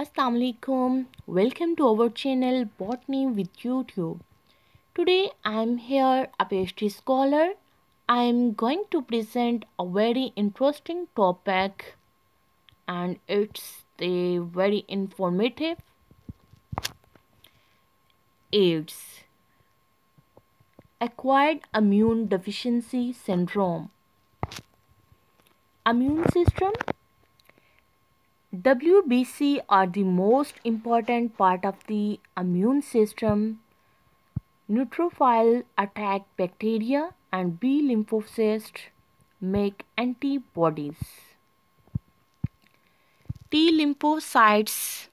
Assalamualaikum. Welcome to our channel Botany with YouTube. Today I am here a pastry scholar. I am going to present a very interesting topic and it's a very informative. AIDS Acquired Immune Deficiency Syndrome Immune system WBC are the most important part of the immune system. Neutrophil attack bacteria and B lymphocytes make antibodies. T lymphocytes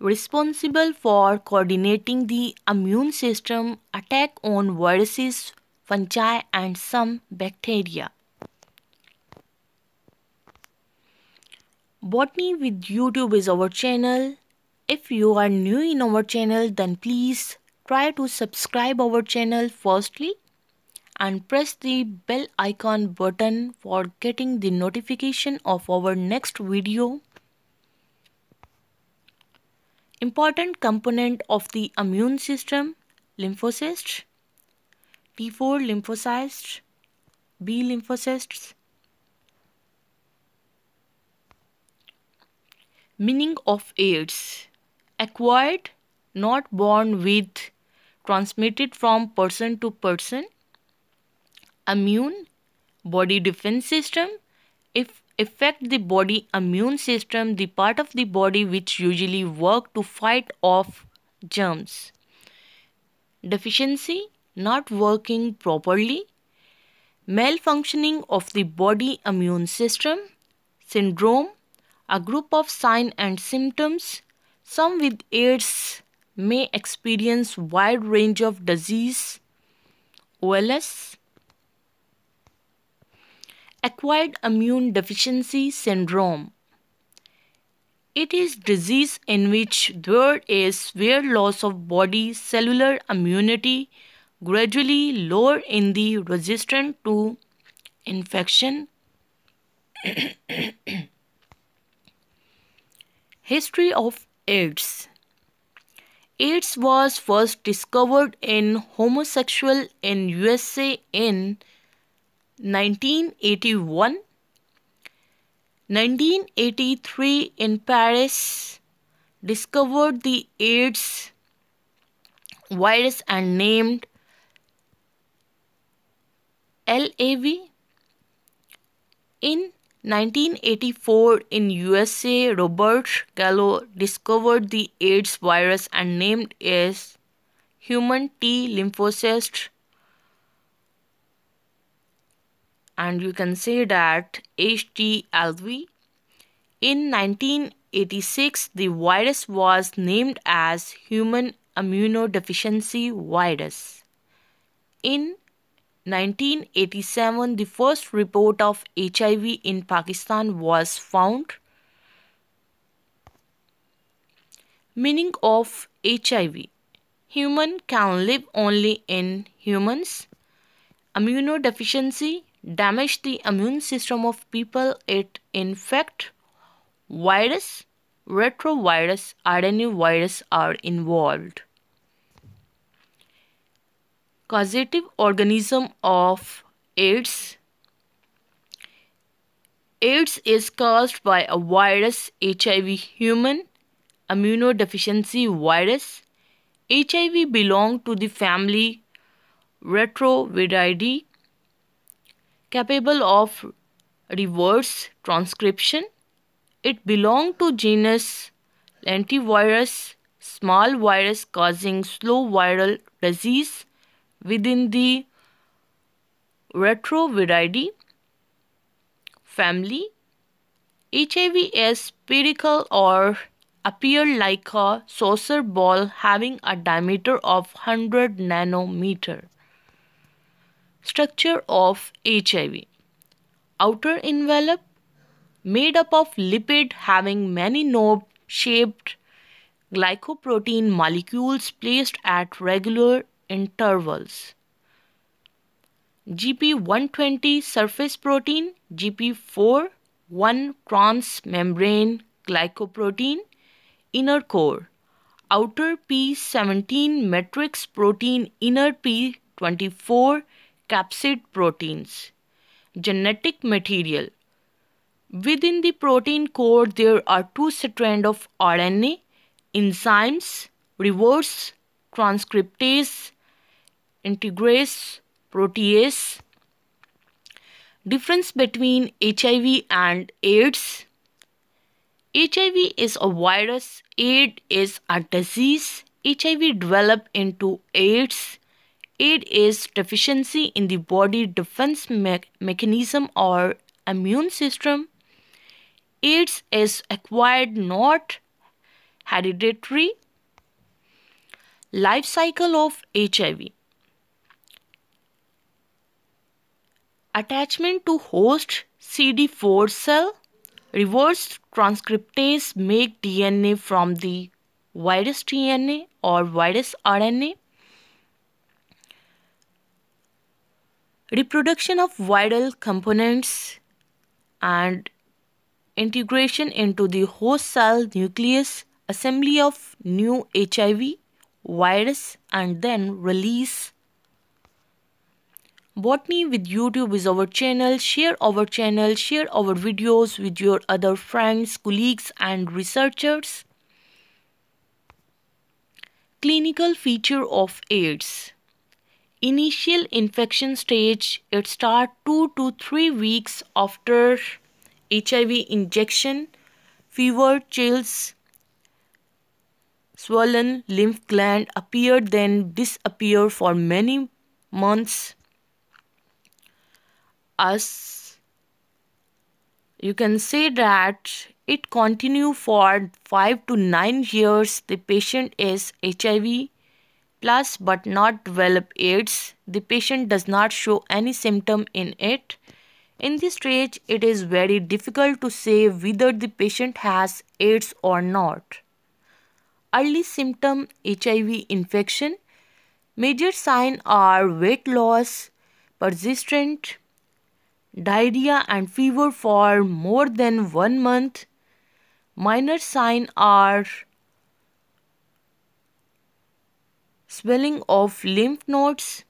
responsible for coordinating the immune system attack on viruses, fungi and some bacteria. Botany with YouTube is our channel. If you are new in our channel then please try to subscribe our channel firstly and press the bell icon button for getting the notification of our next video. Important component of the immune system lymphocytes T4 lymphocytes B lymphocytes meaning of AIDS acquired, not born with, transmitted from person to person, immune, body defense system, if affect the body immune system, the part of the body which usually work to fight off germs. Deficiency, not working properly, malfunctioning of the body immune system, syndrome, a group of signs and symptoms. Some with AIDS may experience wide range of disease, OLS, acquired immune deficiency syndrome. It is disease in which there is severe loss of body cellular immunity gradually lower in the resistance to infection. History of AIDS AIDS was first discovered in homosexual in USA in 1981 1983 in Paris discovered the AIDS virus and named LAV in 1984 in USA, Robert Gallo discovered the AIDS virus and named it human T lymphocyte and you can say that HTLV. In 1986, the virus was named as human immunodeficiency virus. In 1987 the first report of HIV in Pakistan was found. Meaning of HIV Human can live only in humans. Immunodeficiency damage the immune system of people it infect. Virus, retrovirus, RNA virus are involved causative organism of AIDS. AIDS is caused by a virus HIV human immunodeficiency virus. HIV belongs to the family Retroviridae capable of reverse transcription. It belongs to genus lentivirus, small virus causing slow viral disease within the Retroviridae family. HIV is spherical or appear like a saucer ball having a diameter of 100 nanometer. Structure of HIV Outer envelope made up of lipid having many knob-shaped glycoprotein molecules placed at regular intervals. GP120 surface protein, GP4 1 transmembrane glycoprotein, inner core, outer P17 matrix protein, inner P24 capsid proteins, genetic material. Within the protein core, there are two strands of RNA, enzymes, reverse transcriptase integrase, protease, difference between HIV and AIDS. HIV is a virus, AIDS is a disease. HIV develop into AIDS. AIDS is deficiency in the body defense me mechanism or immune system. AIDS is acquired not hereditary. Life cycle of HIV Attachment to host CD4 cell. Reverse transcriptase make DNA from the virus DNA or virus RNA. Reproduction of viral components and integration into the host cell nucleus, assembly of new HIV virus and then release Botany with YouTube is our channel. Share our channel, share our videos with your other friends, colleagues and researchers. Clinical feature of AIDS Initial infection stage, it starts 2 to 3 weeks after HIV injection, fever, chills, swollen lymph gland appear then disappear for many months us you can say that it continue for 5 to 9 years the patient is hiv plus but not develop aids the patient does not show any symptom in it in this stage it is very difficult to say whether the patient has aids or not early symptom hiv infection major sign are weight loss persistent diarrhea and fever for more than one month. Minor signs are swelling of lymph nodes,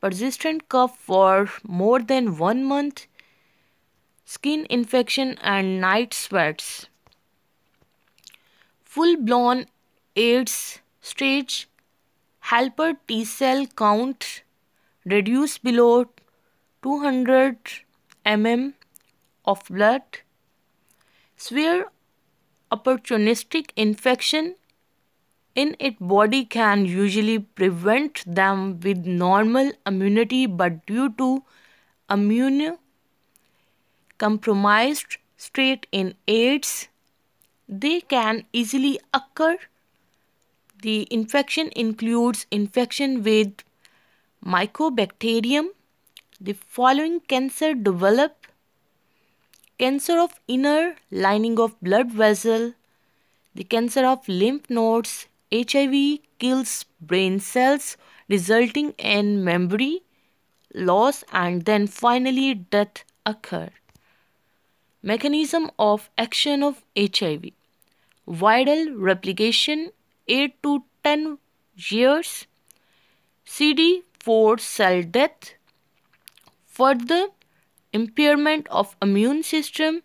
persistent cough for more than one month, skin infection and night sweats. Full-blown AIDS stage helper T cell count reduced below 200 mm of blood, severe opportunistic infection in its body can usually prevent them with normal immunity but due to immune compromised state in AIDS, they can easily occur. The infection includes infection with Mycobacterium the following cancer develop cancer of inner lining of blood vessel, the cancer of lymph nodes, HIV kills brain cells resulting in memory loss and then finally death occur. Mechanism of action of HIV Viral replication 8 to 10 years CD4 cell death Further, impairment of immune system,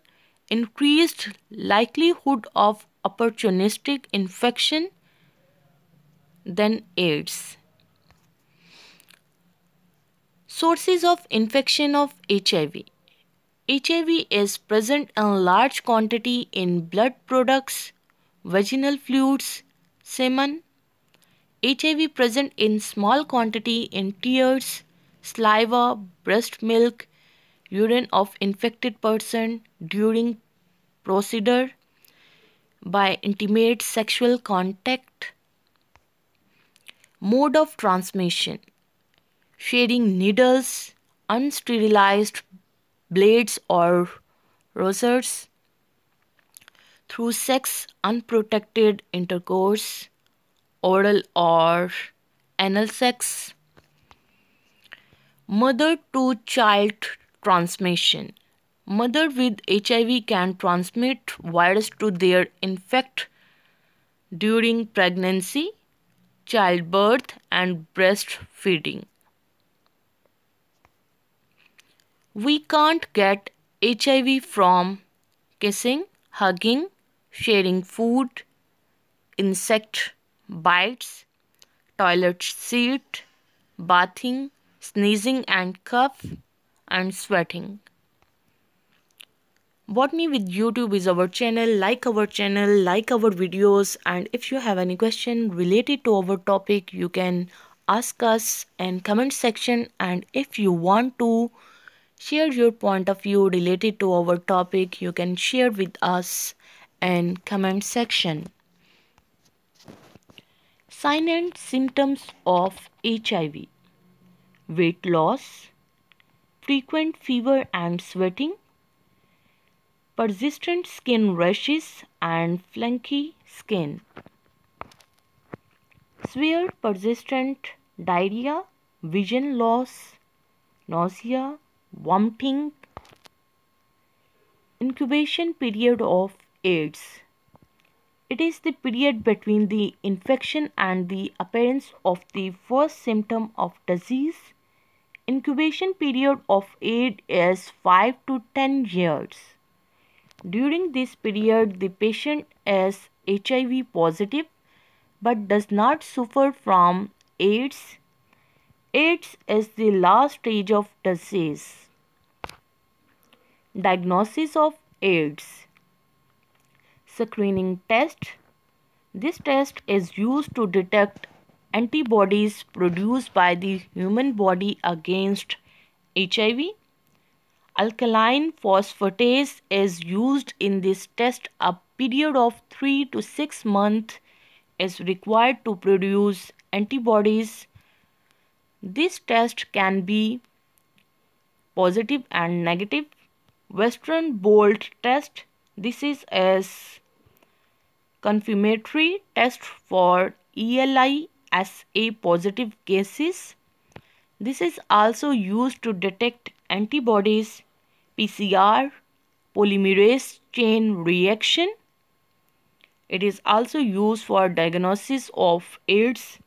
increased likelihood of opportunistic infection, than AIDS. Sources of infection of HIV HIV is present in large quantity in blood products, vaginal fluids, semen. HIV present in small quantity in tears, saliva, breast milk, urine of infected person during procedure, by intimate sexual contact. Mode of transmission sharing needles, unsterilized blades or razors, through sex unprotected intercourse, oral or anal sex, Mother to child transmission. Mother with HIV can transmit virus to their infant during pregnancy, childbirth, and breastfeeding. We can't get HIV from kissing, hugging, sharing food, insect bites, toilet seat, bathing, sneezing and cough and sweating. What me with YouTube is our channel, like our channel, like our videos and if you have any question related to our topic you can ask us in comment section and if you want to share your point of view related to our topic you can share with us in comment section. Sign and symptoms of HIV weight loss, frequent fever and sweating, persistent skin rashes and flaky skin, severe persistent diarrhea, vision loss, nausea, vomiting, incubation period of AIDS. It is the period between the infection and the appearance of the first symptom of disease Incubation period of AIDS is 5 to 10 years. During this period, the patient is HIV positive but does not suffer from AIDS. AIDS is the last stage of disease. Diagnosis of AIDS Screening test This test is used to detect antibodies produced by the human body against HIV. Alkaline phosphatase is used in this test. A period of 3 to 6 months is required to produce antibodies. This test can be positive and negative. Western Bolt test. This is a confirmatory test for ELI as a positive cases. This is also used to detect antibodies, PCR, polymerase chain reaction. It is also used for diagnosis of AIDS.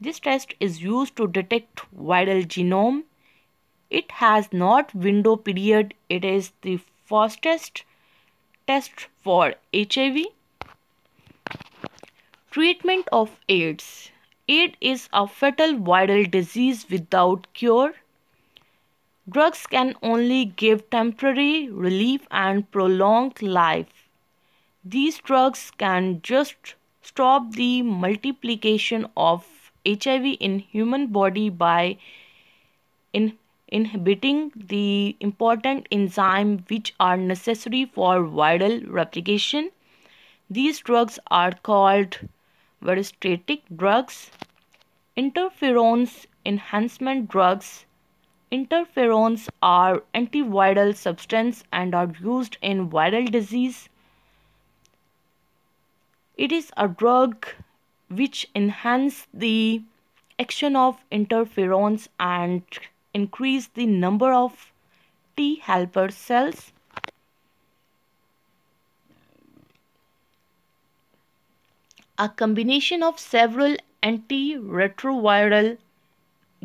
This test is used to detect viral genome. It has not window period. It is the fastest test for HIV. Treatment of AIDS it is a fatal viral disease without cure. Drugs can only give temporary relief and prolong life. These drugs can just stop the multiplication of HIV in human body by in inhibiting the important enzyme which are necessary for viral replication. These drugs are called varostatic drugs, interferons enhancement drugs. Interferons are antiviral substance and are used in viral disease. It is a drug which enhance the action of interferons and increase the number of T helper cells a combination of several antiretroviral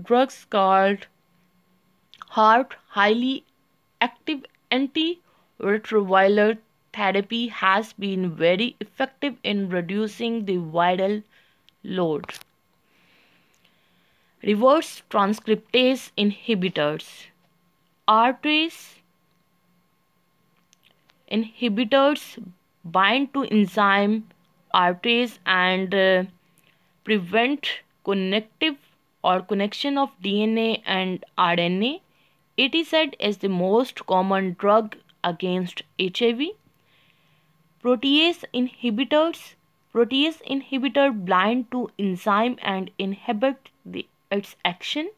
drugs called heart highly active antiretroviral therapy has been very effective in reducing the viral load. Reverse transcriptase inhibitors Arteries inhibitors bind to enzyme arteries and uh, prevent connective or connection of DNA and RNA. Etaset is the most common drug against HIV. Protease inhibitors. Protease inhibitor blind to enzyme and inhibit the, its action.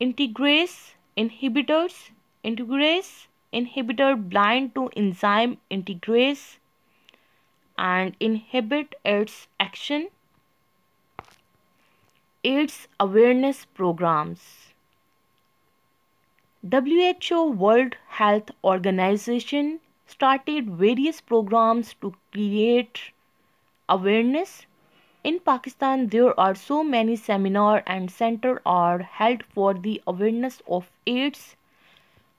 Integrase inhibitors. Integrase inhibitor blind to enzyme integrase and inhibit its action AIDS awareness programs. WHO World Health Organization started various programs to create awareness. In Pakistan, there are so many seminars and centers are held for the awareness of AIDS.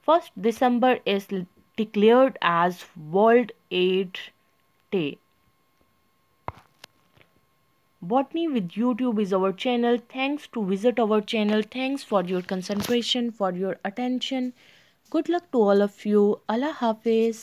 1st December is declared as World AIDS Day botany with youtube is our channel thanks to visit our channel thanks for your concentration for your attention good luck to all of you allah hafiz